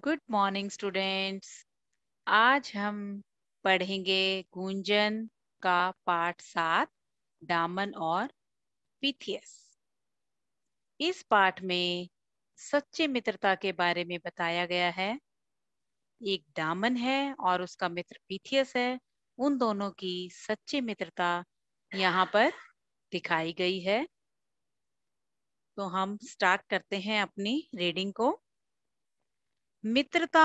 Good morning students आज हम पढ़ेंगे गुंजन का पाठ सात डामन और पिथियस इस पाठ में सच्चे मित्रता के बारे में बताया गया है एक डामन है और उसका मित्र पिथियस है उन दोनों की सच्ची मित्रता यहाँ पर दिखाई गई है तो हम स्टार्ट करते हैं अपनी रीडिंग को मित्रता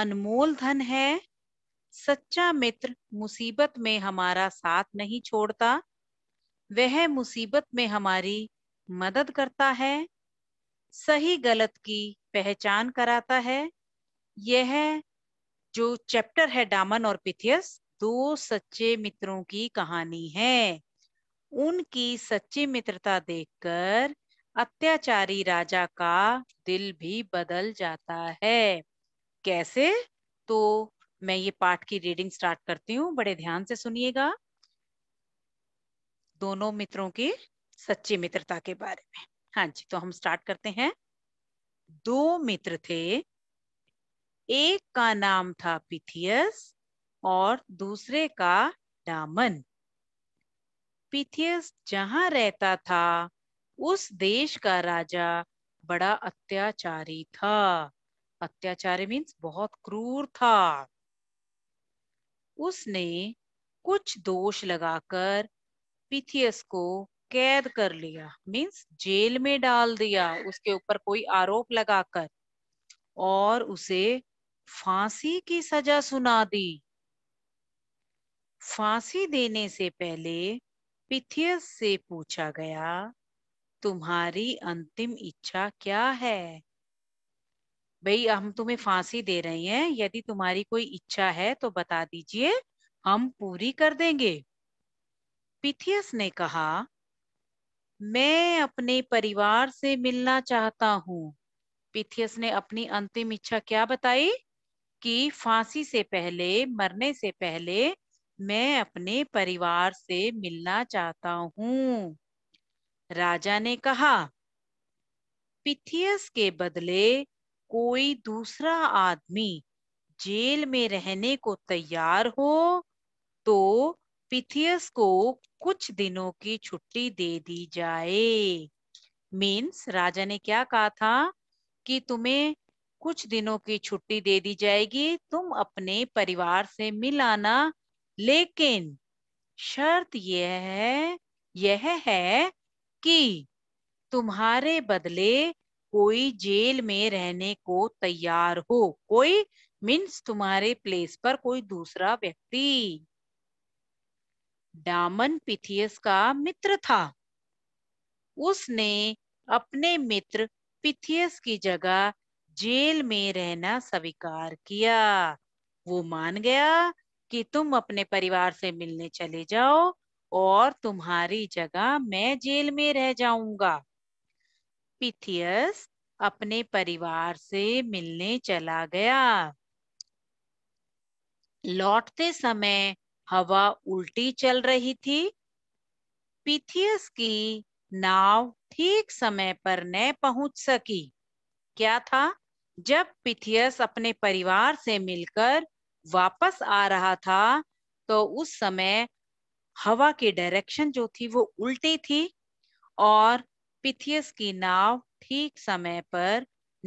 अनमोल धन है सच्चा मित्र मुसीबत में हमारा साथ नहीं छोड़ता वह मुसीबत में हमारी मदद करता है सही गलत की पहचान कराता है यह जो चैप्टर है डामन और पिथियस दो सच्चे मित्रों की कहानी है उनकी सच्ची मित्रता देखकर अत्याचारी राजा का दिल भी बदल जाता है कैसे तो मैं ये पाठ की रीडिंग स्टार्ट करती हूँ बड़े ध्यान से सुनिएगा दोनों मित्रों की सच्ची मित्रता के बारे में हाँ जी तो हम स्टार्ट करते हैं दो मित्र थे एक का नाम था पिथियस और दूसरे का डामन पिथियस जहां रहता था उस देश का राजा बड़ा अत्याचारी था अत्याचारी मीन्स बहुत क्रूर था उसने कुछ दोष लगाकर पिथियस को कैद कर लिया मीन्स जेल में डाल दिया उसके ऊपर कोई आरोप लगाकर और उसे फांसी की सजा सुना दी फांसी देने से पहले पिथियस से पूछा गया तुम्हारी अंतिम इच्छा क्या है भाई हम तुम्हें फांसी दे रहे हैं यदि तुम्हारी कोई इच्छा है तो बता दीजिए हम पूरी कर देंगे पिथियस ने कहा मैं अपने परिवार से मिलना चाहता हूँ पिथियस ने अपनी अंतिम इच्छा क्या बताई कि फांसी से पहले मरने से पहले मैं अपने परिवार से मिलना चाहता हूं राजा ने कहा पिथियस के बदले कोई दूसरा आदमी जेल में रहने को तैयार हो तो पिथियस को कुछ दिनों की छुट्टी दे दी जाए मीन्स राजा ने क्या कहा था कि तुम्हें कुछ दिनों की छुट्टी दे दी जाएगी तुम अपने परिवार से मिल आना लेकिन शर्त यह है यह है कि तुम्हारे बदले कोई जेल में रहने को तैयार हो कोई मीन्स तुम्हारे प्लेस पर कोई दूसरा व्यक्ति डामन पिथियस का मित्र था उसने अपने मित्र पिथियस की जगह जेल में रहना स्वीकार किया वो मान गया कि तुम अपने परिवार से मिलने चले जाओ और तुम्हारी जगह मैं जेल में रह जाऊंगा पिथियस अपने परिवार से मिलने चला गया लौटते समय हवा उल्टी चल रही थी पिथियस की नाव ठीक समय पर न पहुंच सकी क्या था जब पिथियस अपने परिवार से मिलकर वापस आ रहा था तो उस समय हवा के डायरेक्शन जो थी वो उल्टी थी और पिथियस की नाव ठीक समय पर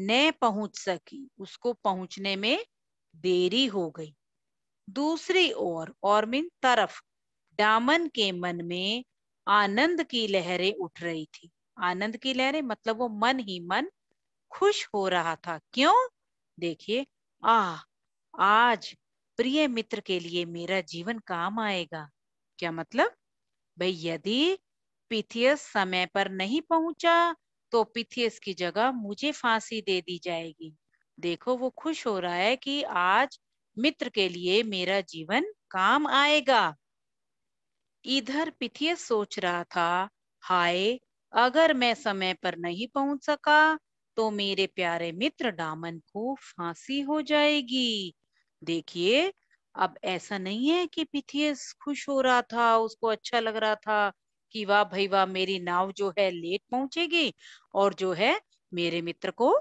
न पहुंच सकी उसको पहुंचने में देरी हो गई दूसरी ओर और मिन तरफ डामन के मन में आनंद की लहरें उठ रही थी आनंद की लहरें मतलब वो मन ही मन खुश हो रहा था क्यों देखिए आ आज प्रिय मित्र के लिए मेरा जीवन काम आएगा क्या मतलब भाई यदि पिथियस समय पर नहीं पहुंचा तो पिथियस की जगह मुझे फांसी दे दी जाएगी देखो वो खुश हो रहा है कि आज मित्र के लिए मेरा जीवन काम आएगा इधर पिथियस सोच रहा था हाय अगर मैं समय पर नहीं पहुंच सका तो मेरे प्यारे मित्र डामन को फांसी हो जाएगी देखिए अब ऐसा नहीं है कि पिथियस खुश हो रहा था उसको अच्छा लग रहा था कि वाह भाई वाह मेरी नाव जो है लेट पहुंचेगी और जो है मेरे मित्र को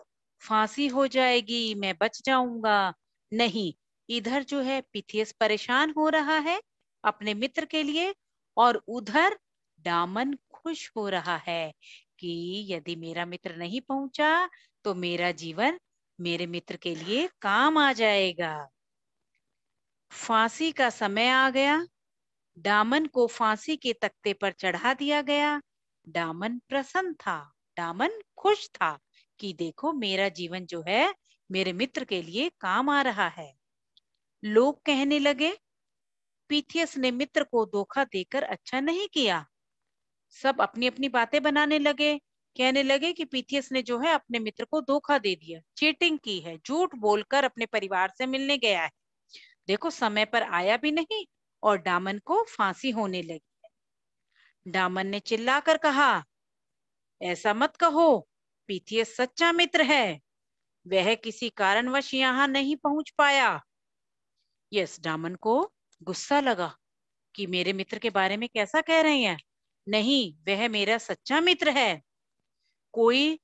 फांसी हो जाएगी मैं बच जाऊंगा नहीं इधर जो है पिथियस परेशान हो रहा है अपने मित्र के लिए और उधर दामन खुश हो रहा है कि यदि मेरा मित्र नहीं पहुंचा तो मेरा जीवन मेरे मित्र के लिए काम आ जाएगा फांसी का समय आ गया डामन को फांसी के तख्ते पर चढ़ा दिया गया डामन प्रसन्न था डामन खुश था कि देखो मेरा जीवन जो है मेरे मित्र के लिए काम आ रहा है लोग कहने लगे पीथियस ने मित्र को धोखा देकर अच्छा नहीं किया सब अपनी अपनी बातें बनाने लगे कहने लगे कि पीथियस ने जो है अपने मित्र को धोखा दे दिया चीटिंग की है झूठ बोलकर अपने परिवार से मिलने गया है देखो समय पर आया भी नहीं और डामन को फांसी होने लगी डामन ने चिल्लाकर कहा ऐसा मत कहो पीथियस सच्चा मित्र है वह किसी कारणवश यहाँ नहीं पहुंच पाया यस डामन को गुस्सा लगा कि मेरे मित्र के बारे में कैसा कह रहे हैं नहीं वह मेरा सच्चा मित्र है कोई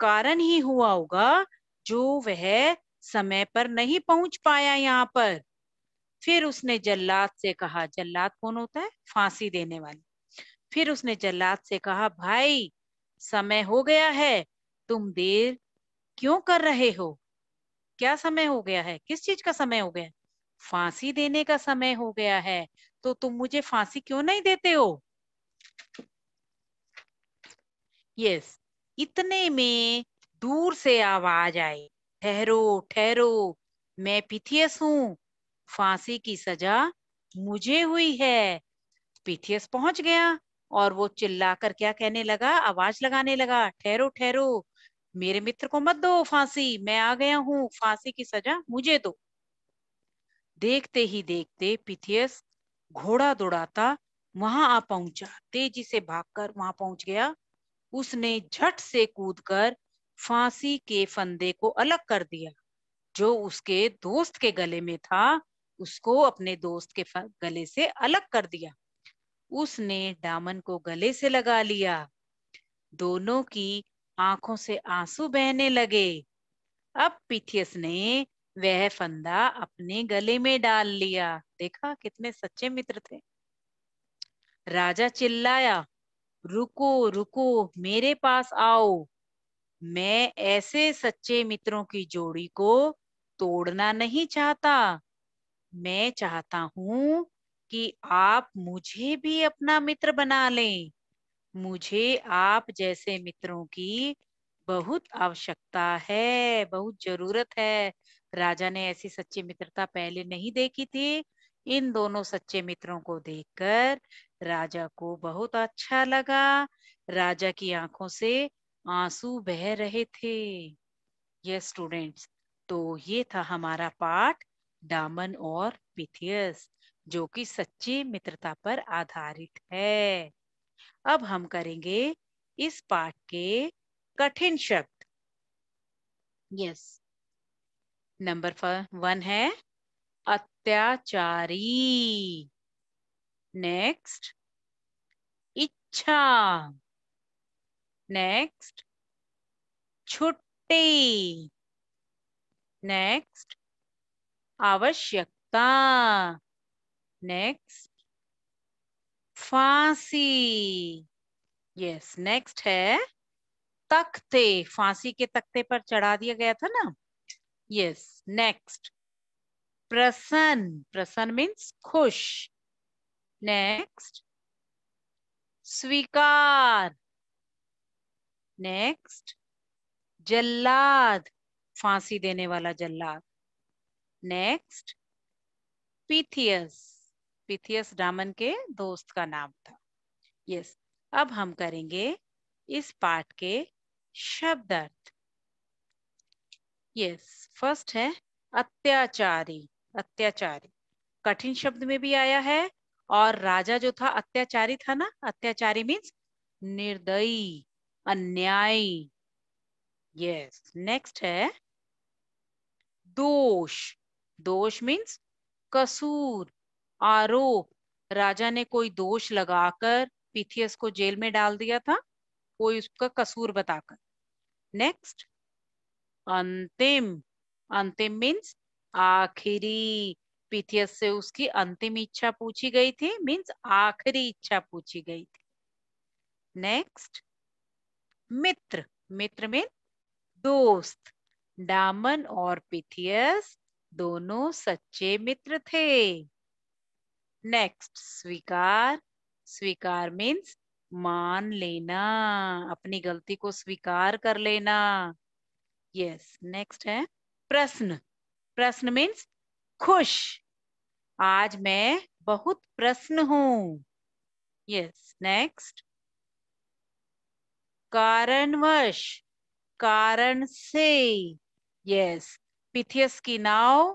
कारण ही हुआ होगा जो वह समय पर नहीं पहुंच पाया यहाँ पर फिर उसने जल्लाद से कहा जल्लाद कौन होता है फांसी देने वाली फिर उसने जल्लाद से कहा भाई समय हो गया है तुम देर क्यों कर रहे हो क्या समय हो गया है किस चीज का समय हो गया फांसी देने का समय हो गया है तो तुम मुझे फांसी क्यों नहीं देते हो यस इतने में दूर से आवाज आई ठहरो ठहरो मैं पिथियस हूं फांसी की सजा मुझे हुई है पीथियस पहुंच गया और वो चिल्लाकर क्या कहने लगा आवाज लगाने लगा ठहरो ठहरो मेरे मित्र को मत दो फांसी मैं आ गया हूं फांसी की सजा मुझे दो देखते ही देखते पिथियस घोड़ा दौड़ाता वहां आ पहुंचा तेजी से भागकर वहां पहुंच गया उसने झट से कूदकर फांसी के फंदे को अलग कर दिया जो उसके दोस्त के गले में था उसको अपने दोस्त के गले से अलग कर दिया उसने डामन को गले से लगा लिया दोनों की आंखों से आंसू बहने लगे अब पिथियस ने वह फंदा अपने गले में डाल लिया देखा कितने सच्चे मित्र थे राजा चिल्लाया रुको रुको मेरे पास आओ मैं ऐसे सच्चे मित्रों की जोड़ी को तोड़ना नहीं चाहता मैं चाहता हूं कि आप मुझे भी अपना मित्र बना लें मुझे आप जैसे मित्रों की बहुत आवश्यकता है बहुत जरूरत है राजा ने ऐसी सच्ची मित्रता पहले नहीं देखी थी इन दोनों सच्चे मित्रों को देखकर राजा को बहुत अच्छा लगा राजा की आंखों से आंसू बह रहे थे yes, स्टूडेंट्स तो ये था हमारा पाठ डामन और पिथियस जो कि सच्ची मित्रता पर आधारित है अब हम करेंगे इस पाठ के कठिन शब्द यस नंबर वन है अत्याचारी नेक्स्ट इच्छा नेक्स्ट छुट्टी नेक्स्ट आवश्यकता नेक्स्ट फांसी यस नेक्स्ट है तख्ते फांसी के तख्ते पर चढ़ा दिया गया था ना यस नेक्स्ट प्रसन्न प्रसन्न मीन्स खुश नेक्स्ट स्वीकार नेक्स्ट जल्लाद फांसी देने वाला जल्लाद नेक्स्ट पीथियस पीथियस डामन के दोस्त का नाम था यस yes. अब हम करेंगे इस पाठ के शब्द अर्थ यस फर्स्ट है अत्याचारी अत्याचारी कठिन शब्द में भी आया है और राजा जो था अत्याचारी था ना अत्याचारी मीन्स निर्दयी अन्यायी यस नेक्स्ट है दोष दोष मीन्स कसूर आरोप राजा ने कोई दोष लगाकर पीथियस को जेल में डाल दिया था कोई उसका कसूर बताकर नेक्स्ट अंतिम अंतिम मीन्स आखिरी पीथियस से उसकी अंतिम इच्छा पूछी गई थी मीन्स आखिरी इच्छा पूछी गई थी नेक्स्ट मित्र मित्र मीन दोस्त डामन और पिथियस दोनों सच्चे मित्र थे नेक्स्ट स्वीकार स्वीकार मीन्स मान लेना अपनी गलती को स्वीकार कर लेना यस yes, नेक्स्ट है प्रश्न प्रश्न मीन्स खुश आज मैं बहुत प्रश्न हूं यस नेक्स्ट कारणवश कारण से यस पिथियस की नाव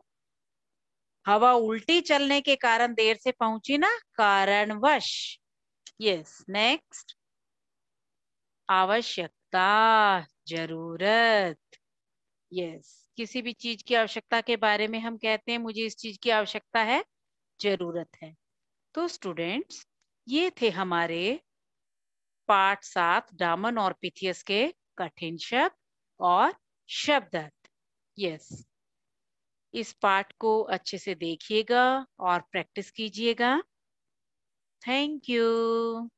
हवा उल्टी चलने के कारण देर से पहुंची ना कारणवश यस नेक्स्ट आवश्यकता जरूरत यस किसी भी चीज की आवश्यकता के बारे में हम कहते हैं मुझे इस चीज की आवश्यकता है जरूरत है तो स्टूडेंट्स ये थे हमारे पाठ सात डामन और पिथियस के कठिन शब्द और शब्द यस yes. इस पार्ट को अच्छे से देखिएगा और प्रैक्टिस कीजिएगा थैंक यू